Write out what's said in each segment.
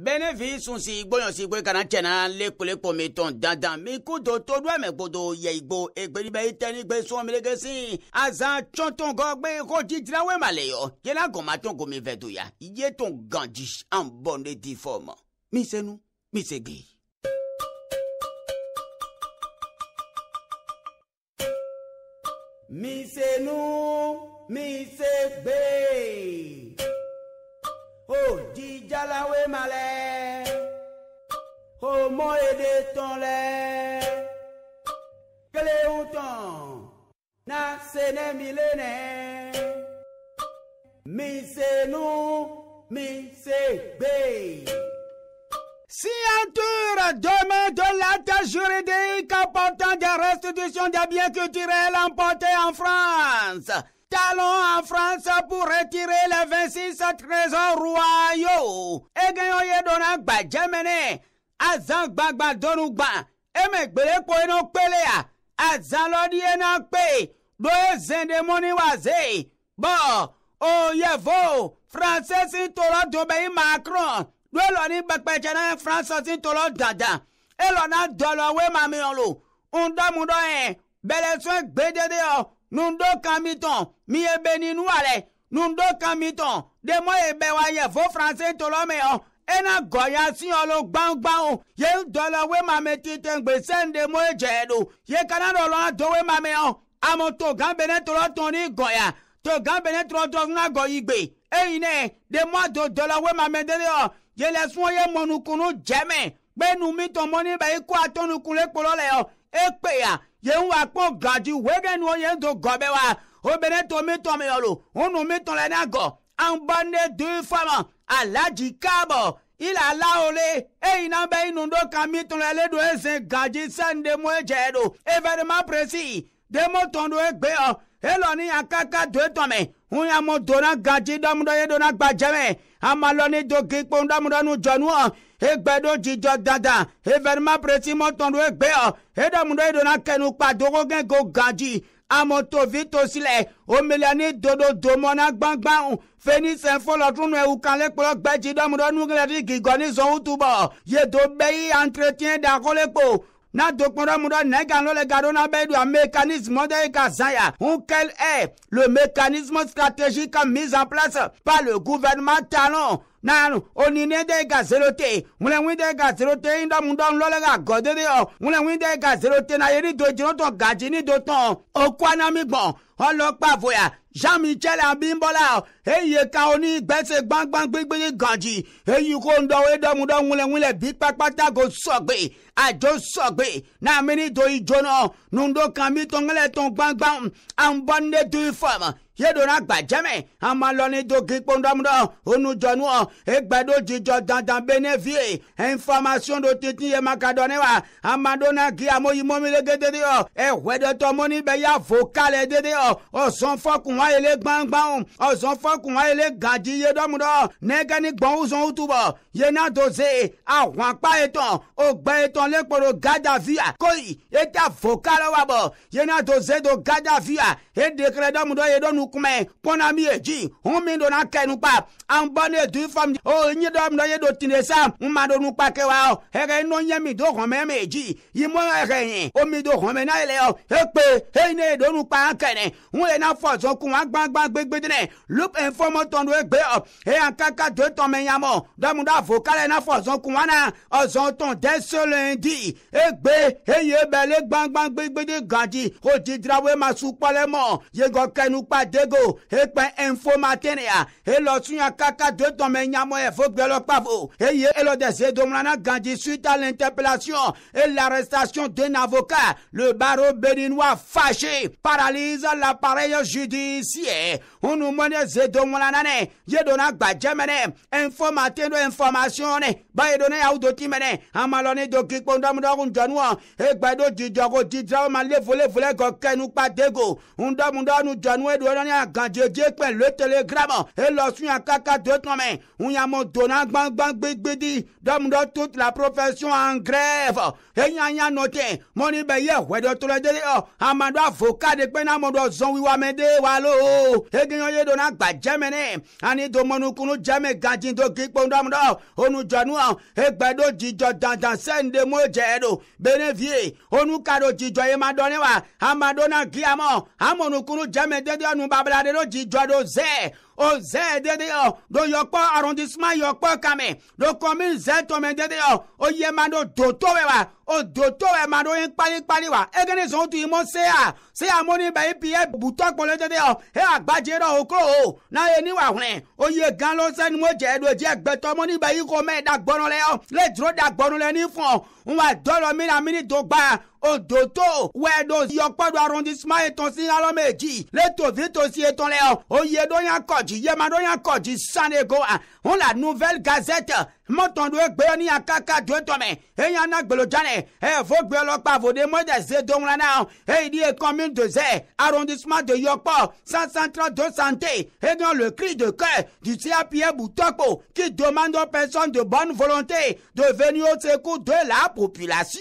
benefi sun si igboyan si gbe kana tiɛna lekoleko mi tɔn dandan mi ku do to do ame gbodo yɛ igbo egberibɛ yi tɛni gbe sɔn meleke si aza tsɔntɔn gɔ gbe ko didirawe ma le yɔ yela gɔmatɔn gomi fɛ to ya ye tɔn gandi an bɔn ne di fɔ ma misenu misege. misenu misegbe. jíjàláwé malé o mọ de ton lẹ̀ kẹlẹ́ ń tàn náà sẹ́nẹ́ mi lẹ́nẹ́ mi mi Si entoure demain de l'acte juridique portant des restitutions des biens culturels emportés en France, Talons en France pour retirer les 26 trésors royaux. Egenyoye donagba jemene. Azan gbagba donugba. Emegbele po eno pelea. Azan lodi ena pe. Doye zende moni waze. Bo, oyevo. France si tolo dobe Macron. Doye lo ni bakpeche na France si tolo dada. Elo na dolo we mami yolo. Unda mudo e. Bele so gbedede yo. Oh nundo kan mi tɔn mi ye be ni nua lɛ nundo kan mi tɔn demɔ e ye bɛ wa yɛ fo faransé tolɔ mi yɔ ena gɔya siyɔn lo e gbangban o ye dɔlɔ we ma mi titɛ gbèsè ń demɔ ye jɛ do ye kana dɔ do we ma mi yɔ amoto gan bene tolɔ tɔn ni gɔya to gan bene tolɔ tɔn na gɔ yi gbe eyi ne demɔ do dɔlɔ we ma mi de yɔ yẹlẹ sun ye mɔnukunu jɛmɛ gbẹnu mi tɔmɔ ni bɛ iku e atɔnukun le kpolɔ lɛ yɔ ekpe ya yen wa kpɔ gadi wege nu yen do gɔ be wa obìnrin tó mi tɔ mi yɔ lo ŋunu mi tɔ lɛ ní agɔ anbɔnde dui fama alaji kaabɔ ila laole eyina bɛ inu do kan mi tɔ lɛ lɛ do ese gadi sɛnde mo jɛ do evedema presi demotɔn ɖo egbe ɔ oh, elɔni akaka do etɔme ŋunyamɔ dona gadzi ɖɔm ɖɔ ye dona gbadzɛmɛ amalɔni oh, do gikpo ɖɔm ɖɔ nu dzɔnu ɔ egbe ɖo dzidzɔ dada evenema presi mɔtɔn ɖo egbe ɔ eɖɔm ɖɔ ye dona kenu kpa dogo gɛgo gadzi amotovi tosi le omeliani dodo domɔna gbangba fenise fɔlɔtunu ewu kplɔ gbɛdzi ɖɔm ɖɔ nu zɔn wutubɔ yedo bɛyi entretien da na dokpɔɖa mu ɖa nɛ ganɔ le gaɖona be eɖu amécanisme ɖe ka zaya ŋu quel est le mécanisme stratégique mise en place par le gouvernement talon nanu onine de ga zero te de ga zero te yi ɖɔmu ɖɔmu lɔle ga gɔde de yɔ ŋlɛ ŋui de ga zero na ye do dzro tɔ gadzi ni do o okua na mi gbɔn ọlọ́pàá àfọyà sami tẹ́lẹ̀ abímbọ́lá eye ka oní gbẹ́sẹ̀ gbangban gbégbé gànjì èyí kò ń dọ̀wé dọ́mudọ́mu lẹ́wìn lẹ́ bí pápátá go sọ̀gbẹ́ adzo sɔgbe na mini do yi dzona nudo kan mi tɔngɛlɛ tɔn gbangban an bɔ ne do yi fɔm yedona gbadzɛmɛ amalɔni do kikpo ŋdɔmdɔ onudzɔnu egbedo dzidzɔ dandan be ne vie information do titi ye ma ka dɔ ne wa amado na ki amo yi mɔmi le gedede ɔ ewɛ de tɔ mɔni bɛ ya vo ka le dede ɔ ɔzɔn fɔkun wa ye le gbangban ɔzɔn fɔkun wa ye le gadzi ye dɔmdɔ nɛgɛni gbɔn wuzɔn wutubɔ yena do ze ahɔn akpa etɔn ogbɛ alekporo gadafia ko ete afokarawa bɔ yena to se to gadafia edekere dɔmu dɔ ye dɔnu kumɛ kpɔna mi ye dzi hun mi do na kɛ nukpa an bɔ ne du fam o nyi dɔmu dɔ ye do tine sa n ma do nukpa ke wa o hɛrɛ nɔ nye mi do xɔmɛ mi dzi yi mɔ hɛrɛ nye o mi do xɔmɛ na yɛlɛ o ekpe eyi ne ye do nukpa an kɛnɛ n yɛ e na fɔ zɔkun wa gbangba gbegbe dene loop infɔmɔtɔn e do egbe o eya kaka do tɔmɛ nyamɔ dɔmu dɔ afɔ kalɛ na fɔ zɔkun wa na ɔzɔntɔn dɛsɛlɛndi egbe eyi ebɛlɛ gbangba gbegbe de gadi o didirawe ma su kpɔlɛ mɔ tɔn yegɔkɛnu pa dego ekpɛ enfomatenia elɔsunya kaka nyamo e fo e eye de domrana gandi suite à l'interpellation et l'arrestation d'un avocat le barreau béninois fâché paralyse l'appareil judiciaire on nous mɔnɛ ze domlana dona yedona jemene info do information nɛ bayedona yawu doti mɛnɛ amalɔni dokikpondɔmudɔkunjɔnuwɔ egbɛdo vole Vole Vole gɔkɛnu kpa dego on mundamunda nu dzɔnu eɖo ɛrɛ ni agadzeje kpɛ le telegram elɔ sunya kaka do tɔmɛ ŋunyamɔ dona gbangban gbegbedi dɔmudɔ to la profession en grève enyanya nɔ tɛ mɔni bɛ yɛ wɛ dɔ tɔlɔ deli ɔ amadu avoka de kpɛ n'amɔ dɔ zɔn wi wame de wa lo egenyɔ ye do na gba jɛmɛ nɛ ani domɔnukunu jɛmɛ gadzi do gikpɔ dɔmudɔ onu dzɔnu ɔ egbe do dzidzɔ dandan sɛn de mo jɛ do benevie onu ka do dzidzɔ ye ma dɔ ne wa amadu na giamɔ am mɔnukunu jame dedeanu babalade no dzidzɔ ɖo zɛ oze dede o do yɔkpɔ arrondissement yɔkpɔ kame do commune zɛ tɔmɛ dede o oye ma do do to wɛ wa o do to wɛ ma do ye kpalikpali wa ege ne zɔn tu yi mo se a se a mo ni bɛ ipi ye butɔ kpɔlɔ dede o he agbadze dɔ o ko o na ye ni wa hlɛ oye gan lo sɛ numu jɛ do jɛ gbɛtɔ mo ni bɛ yi ko mɛ da gbɔnɔ lɛ o le dro da gbɔnɔ lɛ ni fɔ n wa dɔlɔ mi na mi ni do gba odoto wɛdo yɔkpɔdo arrondissement etɔnsi alɔmɛ dzi le tovi tosi etɔn lɛ o kɔdzi yemaɖonya kɔdzi sanego a hein. la nouvelle gazette mɔtɔnɖoe gbeyo ni akaka doetɔ me eya na gbelodzane eye fo gbeyo lɔ kpa vo de mɔdze ze doŋlɔ na commune de zɛ arrondissement de yɔkpɔ sansantra de santé et dans le cri de cœur du CAPA Boutokpo qui demande aux personnes de bonne volonté de venir au secours de la population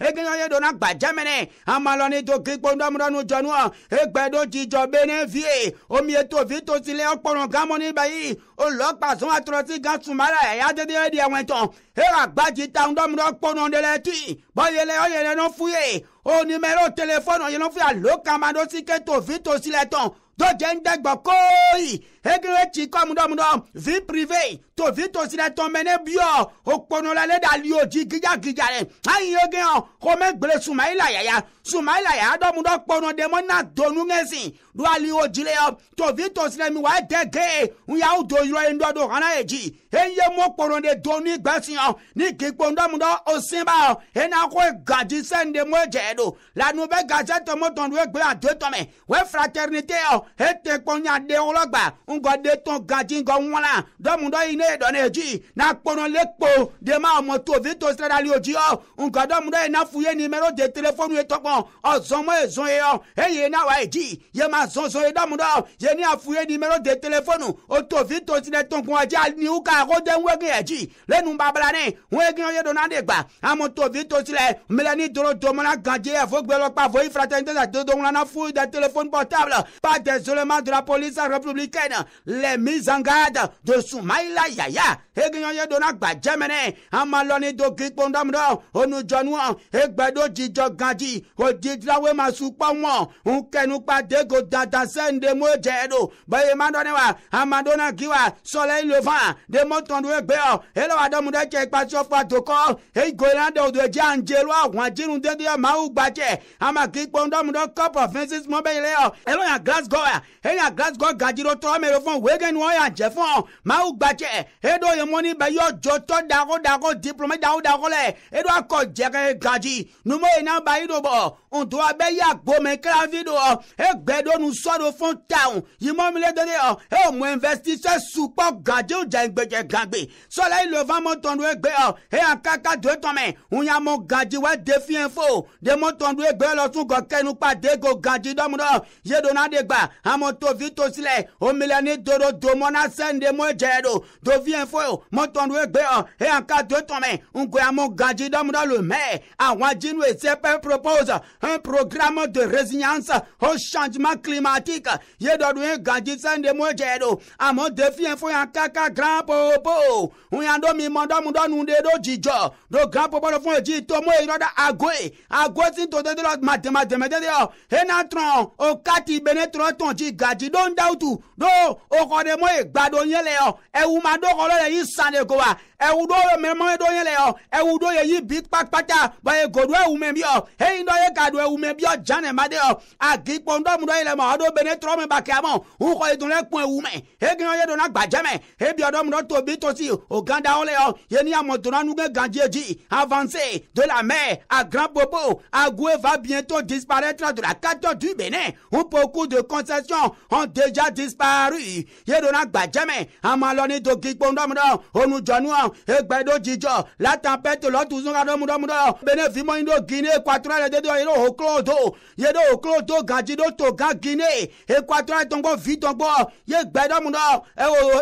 et que nous donnons gbadjamene amalɔni to kikpo ndɔmdɔnu Janua egbe ɖo dzidzɔ bene vie omi eto vi to si kpɔnɔ gamɔ ni bɛ yi olɔ kpa zɔn atrɔti gan sumala yaya dede ye deɛ wɛntɔn hera gbadzi ta ŋdɔm ɖɔ kpɔnɔ de le tui bɔ yele yɔ ye o nimero telefɔni yɛlɛnfɛ alo kamado sike to fi to silɛ tɔn dɔjɛ ń dɛgbɔ kooyi egere tsi kɔ mudɔmudɔ vi prive to vi to silɛ tɔn mɛ ne biɔ o kpɔnɔ la ne da li o dzi gidzagidza lɛ ayi yɛ gɛ hɔn xɔmɛ gbele sumayila yaya sumayila yaya dɔmudɔ kpɔnɔ dɛmɔ na donu ŋɛsi do ali o dzi lɛ yɔ to vi to silɛ mi wa dɛ e ge ŋuyawo do yɔrɔ yi ŋdɔ do hana yɛ dzi eye mɔ kpɔnɔ de do ni gbɛsi hɔn ni kikpo ŋdɔmudɔ o sin ba hɔn ena ko e, gadzi sɛ ŋdemɔ dze ɖo le nu be gazɛ tɔmɔtɔn ɖo egbe ado tɔmɛ wo fraternité yɔ ete kpɔnya ɖe wɔlɔgba ŋgɔ ɖe tɔn gadzi ŋgɔ ŋɔla dɔmu dɔ yi ne dɔ ne dzi na pas le kpo de ma moto vite au to srɛ ɖali o dzi yɔ ŋgɔ dɔmu dɔ yi na fu ye nimero de telefɔnu ye tɔgbɔn ɔzɔmɔ ye zɔn ye yɔ eye na wa ye dzi ye ma zɔnzɔn dans mon dɔ ye ni afu ye nimero de telefɔnu o to vi to srɛ tɔgbɔn dza ni wu ka ko de ŋu ege ye dzi le nu babla ne ŋu ege ye do na de gba amu to vi to srɛ mele ni doro domɔ Magie a fost gbeloc voi, fratele, de domnul la fui de telefon portabil, pas Suleman de la police républicaine les mises en garde de Sumaila Yaya, et nous en Egnon e donat gbajẹ́mẹ́nẹ́ amalọ́ni dogi kpọ́ndọ́mọ́dọ́ onujọ́nuwọ́ egbedodzijọ́ gadi odidilawe ma supọ́ wọn nkẹnukpa dego dada sẹ́ndemo jẹ́ do bẹ́ẹ̀ madọ́ni wa amadonagi wa sọlẹ̀ ilofan demotọ́nu egbe ọ elọ́wọ́ adọ́mu dẹ́ jẹ́ ìpàṣẹ fún adokọ́ egoyina dẹ́ odò ẹ̀jẹ̀ àǹjẹ̀lú àwọn ajínú dédé maou gbadzɛ amaki kpɔndɔmu dɔ cup of fences mɔ bɛ yɛlɛ yɔ ɛlɔ glasgow ya eya glasgow gadzi ɖo tɔ mɛ fɔ wege ni wɔn yà jɛ fɔ mawu gbadzɛ eɖo yɛ mɔni bɛ yɔ dzɔtɔ dago dago diplome dago dago lɛ eɖo akɔ jɛgɛ gadzi numu yi n'aba yi do bɔ ŋdo abɛ yà gbome kalavi do egbe ɖo nusɔ ɖo fɔ taun yimɔ mi lɛ dɔde yɔ eomu investisseur sukpɔ gadziw dze gbedze gagbe sɔlɛ ilofamɔtɔn do egbe yɔ eya kaka do etɔmɛ ŋunyamɔ gadzi wa defiɛ fo de emotɔnu egbe lɔ sugɔ kɛnu kpa dego ganji dɔmudɔ yedona de gba amotovi tosi lɛ omilɛni doro domɔ na sɛnde mo edzɛ do dovi efo yo motɔnu egbe yɔ eya ka do tɔmɛ ŋgoyamu ganji dɔmudɔ lo mɛ àwọn jinu esepe propose un programme de résilience au changement climatique yedɔdu ye ganji sɛnde mo edzɛ do amɔ defi efo ya kaka grand popo ŋuyandomi mɔdɔmudɔnu de do dzidzɔ do grand popo do fún edzi tomo eyi lɔ da agoe agoe sin to dede lɔ ma dɛmɛ dɛmɛ dede yɔ hena trɔn o kati bene trɔn tɔn tsi gaji don dawutu do o xɔ de mo ye gbado nye le yɔ ewu ma do xɔ lɔ le yi san de ko wa ewu do ye mɛmɔ do nye le yɔ ewu do ye yi bi kpakpata bɔn ye godo ewu mɛ bi yɔ heyi dɔ ye gado ewu mɛ bi yɔ janɛ ma de yɔ agi kpɔn le mɔ ɔdo bene trɔn mɛ ba kɛ amɔ ŋkɔ ye dun ye do na gbadza mɛ hebi to bi si o gan da le yɔ ye ni amɔ donna nuge ganjie dzi avance de la mɛ agran bobo Agoué va bientôt disparaître de la carte du Bénin, où beaucoup de concessions ont déjà disparu. Yedona Gbadjame, Amaloni de Gikpondomudo, Onujonua, Egbedo Djidjo, la tempête Lotuzunga Domudomudo, Bénin Vimoindo, Guinée, Équatoriale, Dedo, Yedo Oklodo, Yedo Oklodo, Gadjido Toga, Guinée, Équatoriale Tongo, Vitongo, Yegbedomudo,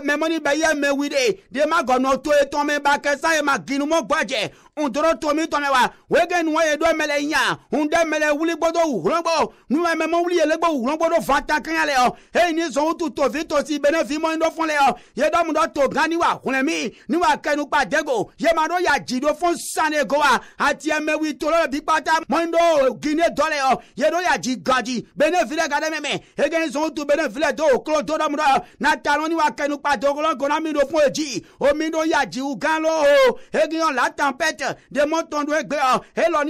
Memoni Baye, Mewide, Demagono To Etome Bakesa, Ema Guinoumo, Gbadje, Ondoro Tomi Tonewa, Wegen Noye Do Melenya, na ŋdɛ mɛlɛ wuli gbɔdɔ wuhlɔ gbɔ numɛmɛ mɛ wuli yɛlɛ gbɔ wuhlɔ gbɔdɔ fa ta kanya lɛ ɔ eyi ni zɔn tu tofi tosi bene fi mɔ ŋdɔ fɔn lɛ ɔ yɛ dɔ mu dɔ to gan ni wa hlɛ mi ni wa kɛ nukpa dɛgo yɛ ma dɔ ya dzi do fɔn sanne go wa ati ɛmɛ wi tolo bi kpata mɔ ŋdɔ gine dɔ lɛ ɔ yɛ dɔ ya dzi gaji bene fi lɛ ga dɛ mɛmɛ ege zɔn tu bene fi lɛ do oklo do dɔ mu dɔ na ta lɔ ni wa kɛ nukpa dɔgɔlɔ gɔnna mi do fɔn edzi omi do ya dzi wu gan lɔ o ege la tempête de mɔtɔn do egbe ɔ elɔ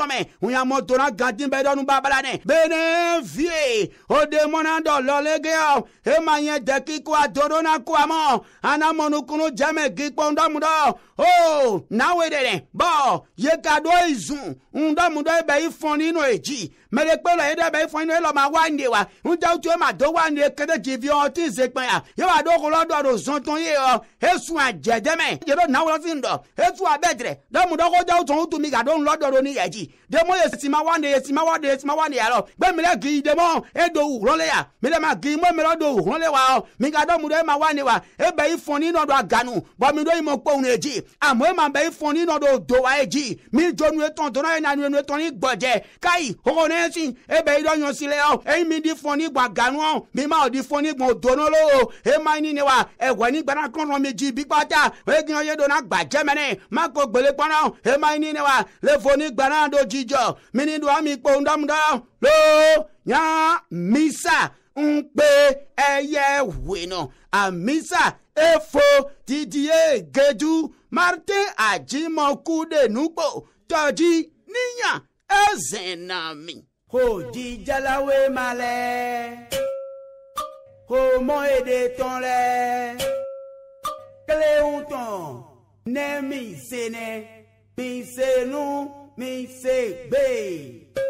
tɔmɛ ŋunyamɔ tona gadi bɛ dɔnu babala nɛ bene vie o de mɔna dɔ E ma nye deki ko adoro na ko amɔ ana mɔnukunu jɛmɛ gikpɔ ŋdɔmudɔ o nawe de nɛ bɔn yeka do izun ŋdɔmudɔ ebe ifɔni no edzi melekpe le yi ɖe be efɔ ne elɔ ma wa wa ŋutɔ tso ma do wa ne kete dzi vi ɔ ti ze ya ye wa do kolo do do zɔntɔn ye nawo fi ŋdɔ esu abe dre ɖe mu dɔ ko dzawo tɔn tu mi ga do ŋlɔ do do ni yɛ dzi de mo ye sima wa ne ye sima wa ne ye sima wa ne ya lɔ gbe mi lɛ gi de mo e do wuhlɔ le ya mi lɛ ma gi mo mi lɛ do wuhlɔ le wa ɔ mi ga do mu e do e ma do wa ye dzi mi dzo na ye na nu etɔn ni gbɔdze yesin ebe yi dɔ ɲɔsi lɛ o mi di fɔ ni gba ganu o mi ma di fɔ ni gbɔn dono lo o e ma ni ne wa ɛwɛ ni gbana kɔnɔ mi ji bi gbata o ye gbɛn ye donna gba jɛmɛnɛ ma ko gbele kpɔnɔ e ma ni ne wa le fɔ mi ni do ami kpo ndɔmdɔ lo nya misa ń pe ẹyẹ wìnà àmísà èfo didier gedu martin ajimokude nugbo tọjí níyàn ezenami. kò jí jáláwé malẹ̀ kò mọ èdè tán rẹ̀ kílẹ̀hún tán nẹ́ẹ̀mí sẹ́nẹ̀ mi sẹ́nu mi sẹ́gbẹ́.